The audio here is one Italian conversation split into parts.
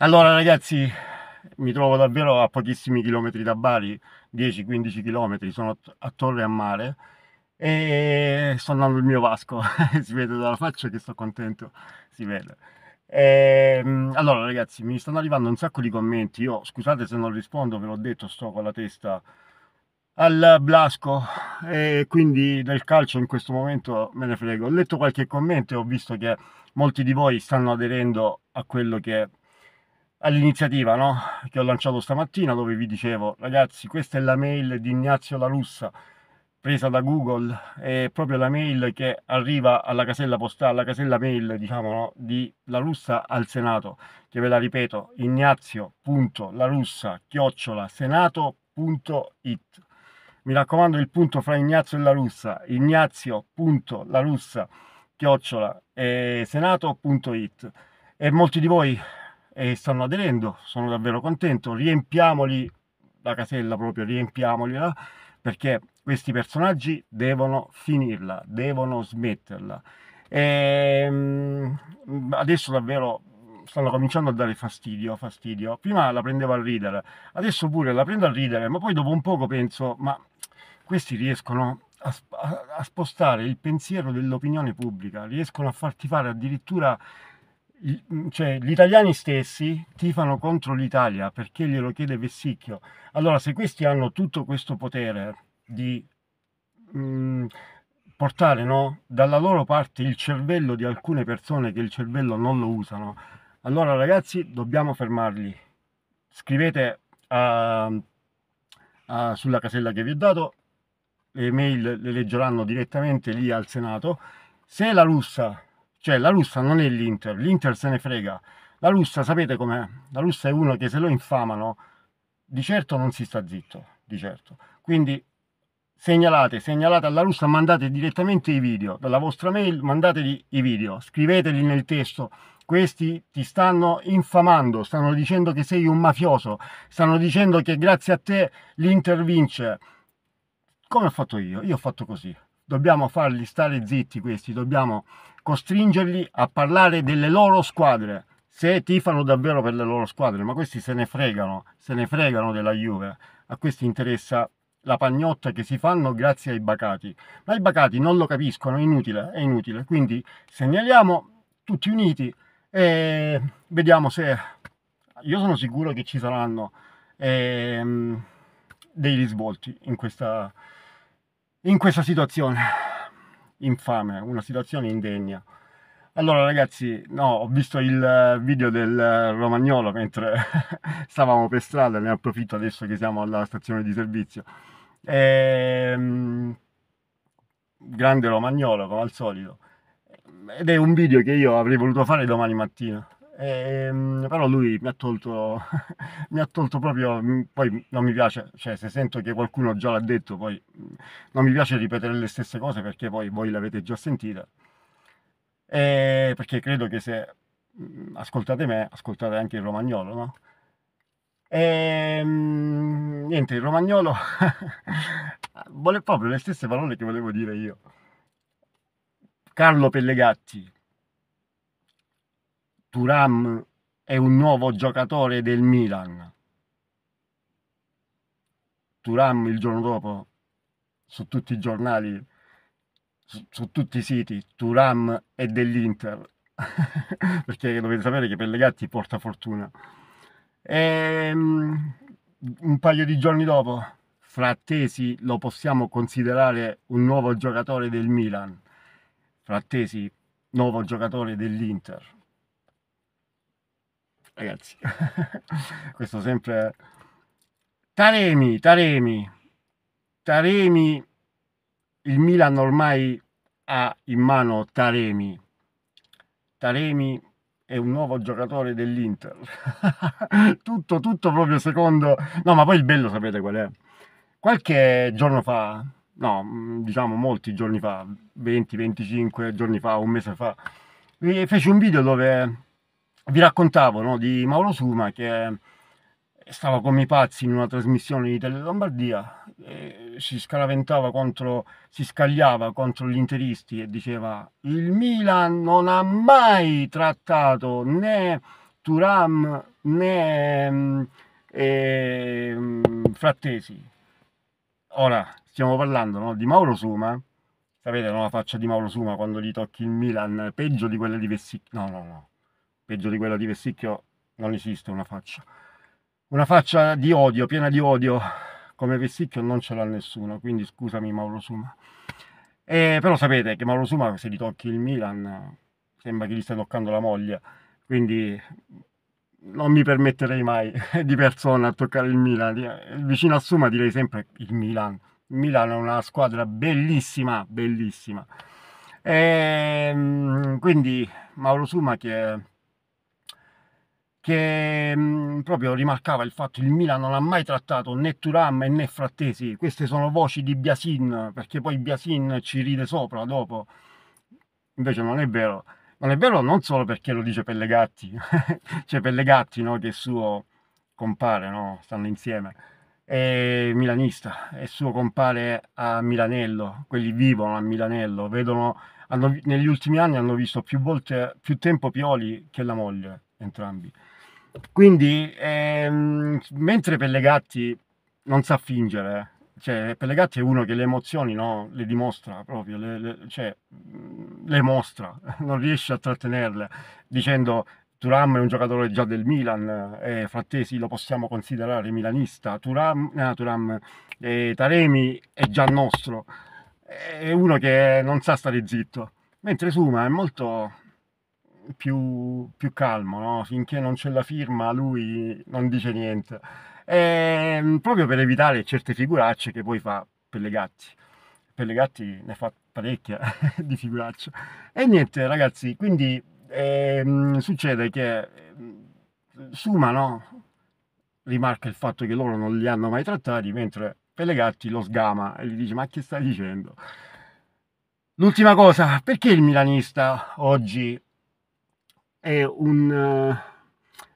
Allora ragazzi, mi trovo davvero a pochissimi chilometri da Bari, 10-15 chilometri, sono a Torre a Mare e sto andando il mio Vasco, si vede dalla faccia che sto contento, si vede. E, ehm, allora ragazzi, mi stanno arrivando un sacco di commenti, io scusate se non rispondo, ve l'ho detto, sto con la testa al Blasco e quindi del calcio in questo momento me ne frego. Ho letto qualche commento e ho visto che molti di voi stanno aderendo a quello che all'iniziativa no? che ho lanciato stamattina dove vi dicevo ragazzi questa è la mail di Ignazio La Lussa presa da Google è proprio la mail che arriva alla casella postale, alla casella mail diciamo no? di La Lussa al Senato che ve la ripeto ignazio.larussa mi raccomando il punto fra Ignazio e La Russa ignazio.larussa eh, e molti di voi e stanno aderendo, sono davvero contento, riempiamoli la casella proprio, riempiamogliela perché questi personaggi devono finirla, devono smetterla. E ehm, adesso davvero stanno cominciando a dare fastidio, fastidio. Prima la prendevo al ridere, adesso pure la prendo al ridere, ma poi dopo un poco penso, ma questi riescono a, a, a spostare il pensiero dell'opinione pubblica, riescono a farti fare addirittura cioè, gli italiani stessi tifano contro l'Italia perché glielo chiede Vessicchio. Allora, se questi hanno tutto questo potere di mh, mm, portare no, dalla loro parte il cervello di alcune persone che il cervello non lo usano, allora ragazzi dobbiamo fermarli. Scrivete a, a, sulla casella che vi ho dato, le mail le leggeranno direttamente lì al Senato. Se la russa cioè la Russa non è l'Inter, l'Inter se ne frega. La Russa, sapete com'è? La Russa è uno che se lo infamano, di certo non si sta zitto, di certo. Quindi segnalate, segnalate alla Russa, mandate direttamente i video, dalla vostra mail mandateli i video, scriveteli nel testo. Questi ti stanno infamando, stanno dicendo che sei un mafioso, stanno dicendo che grazie a te l'Inter vince. Come ho fatto io? Io ho fatto così. Dobbiamo farli stare zitti questi, dobbiamo costringerli a parlare delle loro squadre, se tifano davvero per le loro squadre, ma questi se ne fregano, se ne fregano della Juve, a questi interessa la pagnotta che si fanno grazie ai bacati, ma i bacati non lo capiscono, è inutile, è inutile, quindi segnaliamo tutti uniti e vediamo se, io sono sicuro che ci saranno eh, dei risvolti in questa, in questa situazione infame, una situazione indegna. Allora ragazzi, no, ho visto il eh, video del eh, romagnolo mentre stavamo per strada, ne approfitto adesso che siamo alla stazione di servizio. E... Ehm, grande romagnolo come al solito. Ed è un video che io avrei voluto fare domani mattina. Ehm, però lui mi ha tolto, mi ha tolto proprio, mm, poi non mi piace, cioè se sento che qualcuno già l'ha detto, poi mm, non mi piace ripetere le stesse cose perché poi voi l'avete già sentita. E eh, perché credo che se mm, ascoltate me, ascoltate anche il romagnolo, no? E, ehm, niente, il romagnolo vuole proprio le stesse parole che volevo dire io. Carlo Pellegatti, Turam è un nuovo giocatore del Milan. Turam il giorno dopo, su tutti i giornali, su, su tutti i siti, Turam è dell'Inter. Perché dovete sapere che per le gatti porta fortuna. E, um, un paio di giorni dopo, Frattesi lo possiamo considerare un nuovo giocatore del Milan. Frattesi, nuovo giocatore dell'Inter ragazzi. Questo sempre... Taremi, Taremi. Taremi, il Milan ormai ha in mano Taremi. Taremi è un nuovo giocatore dell'Inter. tutto, tutto proprio secondo... No, ma poi il bello sapete qual è? Qualche giorno fa, no, mm, diciamo molti giorni fa, 20-25 giorni fa, un mese fa, eh, feci un video dove vi raccontavo no, di Mauro Suma che eh, stava come i pazzi in una trasmissione di Tele Lombardia, si scaraventava contro, si scagliava contro gli interisti e diceva il Milan non ha mai trattato né Turam né eh, Frattesi. Ora stiamo parlando no, di Mauro Suma, sapete no, la faccia di Mauro Suma quando gli tocchi il Milan, peggio di quella di Vessic, no no no, peggio di quella di Vessicchio non esiste una faccia. Una faccia di odio, piena di odio, come Vessicchio non ce l'ha nessuno, quindi scusami Mauro Suma. E, eh, però sapete che Mauro Suma se gli tocchi il Milan sembra che gli stia toccando la moglie, quindi non mi permetterei mai di persona a toccare il Milan. Vicino a Suma direi sempre il Milan. Il Milan è una squadra bellissima, bellissima. E, ehm, quindi Mauro Suma che che mh, mm, proprio rimarcava il fatto che il Milan non ha mai trattato né Turam né Frattesi. Queste sono voci di Biasin, perché poi Biasin ci ride sopra dopo. Invece non è vero. Non è vero non solo perché lo dice Pellegatti, cioè Pellegatti no, che è suo compare, no? stanno insieme, è milanista, è suo compare a Milanello, quelli vivono a Milanello, vedono, hanno, negli ultimi anni hanno visto più volte, più tempo Pioli che la moglie, entrambi. Quindi, ehm, mentre Pellegatti non sa fingere, cioè Pellegatti è uno che le emozioni no, le dimostra proprio, le, le, cioè, le mostra, non riesce a trattenerle dicendo Turam è un giocatore già del Milan, eh, Frattesi lo possiamo considerare milanista, Turam, no, eh, Turam eh, Taremi è già nostro, è uno che non sa stare zitto, mentre Suma è molto più, più calmo, no? finché non c'è la firma lui non dice niente, e, ehm, proprio per evitare certe figuracce che poi fa per le gatti, per le gatti ne fa parecchia di figuracce. E niente ragazzi, quindi eh, succede che ehm, Suma no? rimarca il fatto che loro non li hanno mai trattati, mentre per Pellegatti lo sgama e gli dice ma che stai dicendo? L'ultima cosa, perché il milanista oggi è un... Uh,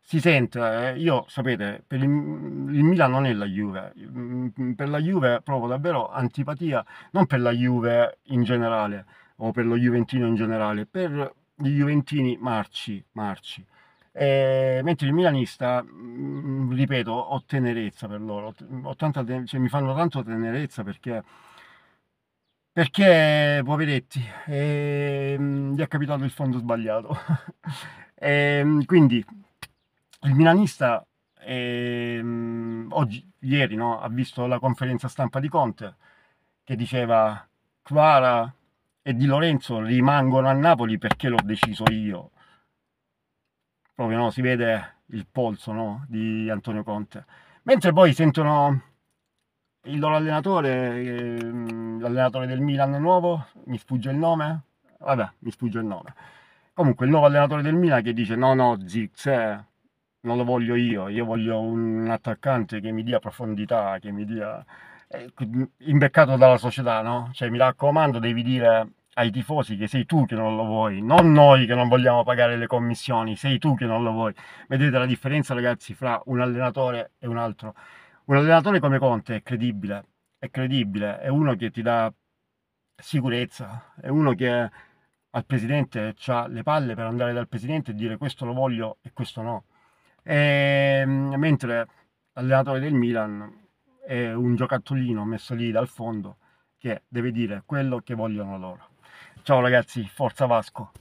si sente, eh, io sapete, per il, il Milan non è la Juve, mm, per la Juve provo davvero antipatia, non per la Juve in generale o per lo Juventino in generale, per gli Juventini marci, marci. E, mentre il milanista, mm, ripeto, ho tenerezza per loro, ho, ho tanta, cioè, mi fanno tanto tenerezza perché perché poveretti, eh, gli è capitato il fondo sbagliato. eh, quindi il milanista eh, oggi, ieri no, ha visto la conferenza stampa di Conte che diceva Clara e Di Lorenzo rimangono a Napoli perché l'ho deciso io. Proprio no, si vede il polso no, di Antonio Conte. Mentre poi sentono il loro allenatore, ehm, l'allenatore del Milan nuovo, mi sfugge il nome? Vabbè, mi sfugge il nome. Comunque il nuovo allenatore del Milan che dice no, no, Zix, eh, non lo voglio io, io voglio un attaccante che mi dia profondità, che mi dia... Eh, imbeccato dalla società, no? Cioè mi raccomando, devi dire ai tifosi che sei tu che non lo vuoi, non noi che non vogliamo pagare le commissioni, sei tu che non lo vuoi. Vedete la differenza, ragazzi, fra un allenatore e un altro. Un allenatore come Conte è credibile, è credibile, è uno che ti dà sicurezza, è uno che al presidente ha le palle per andare dal presidente e dire questo lo voglio e questo no. E, ehm, mentre l'allenatore del Milan è un giocattolino messo lì dal fondo che deve dire quello che vogliono loro. Ciao ragazzi, forza Vasco!